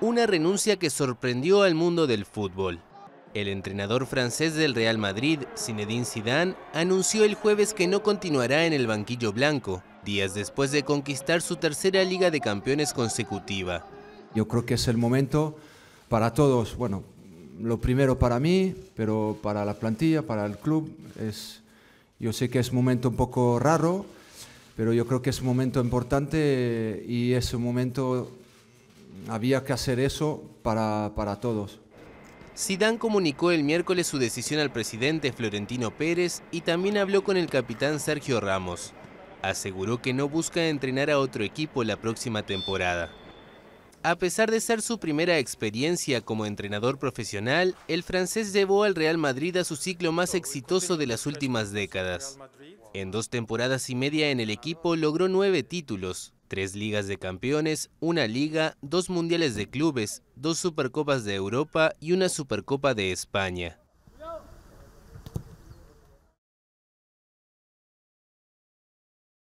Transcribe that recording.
Una renuncia que sorprendió al mundo del fútbol. El entrenador francés del Real Madrid, Zinedine Zidane, anunció el jueves que no continuará en el banquillo blanco, días después de conquistar su tercera Liga de Campeones consecutiva. Yo creo que es el momento para todos, bueno, lo primero para mí, pero para la plantilla, para el club, es, yo sé que es un momento un poco raro, pero yo creo que es un momento importante y es un momento había que hacer eso para, todos. Sidán comunicó el miércoles su decisión al presidente Florentino Pérez y también habló con el capitán Sergio Ramos. Aseguró que no busca entrenar a otro equipo la próxima temporada. A pesar de ser su primera experiencia como entrenador profesional, el francés llevó al Real Madrid a su ciclo más exitoso de las últimas décadas. En dos temporadas y media en el equipo logró nueve títulos, tres ligas de campeones, una liga, dos mundiales de clubes, dos supercopas de Europa y una supercopa de España.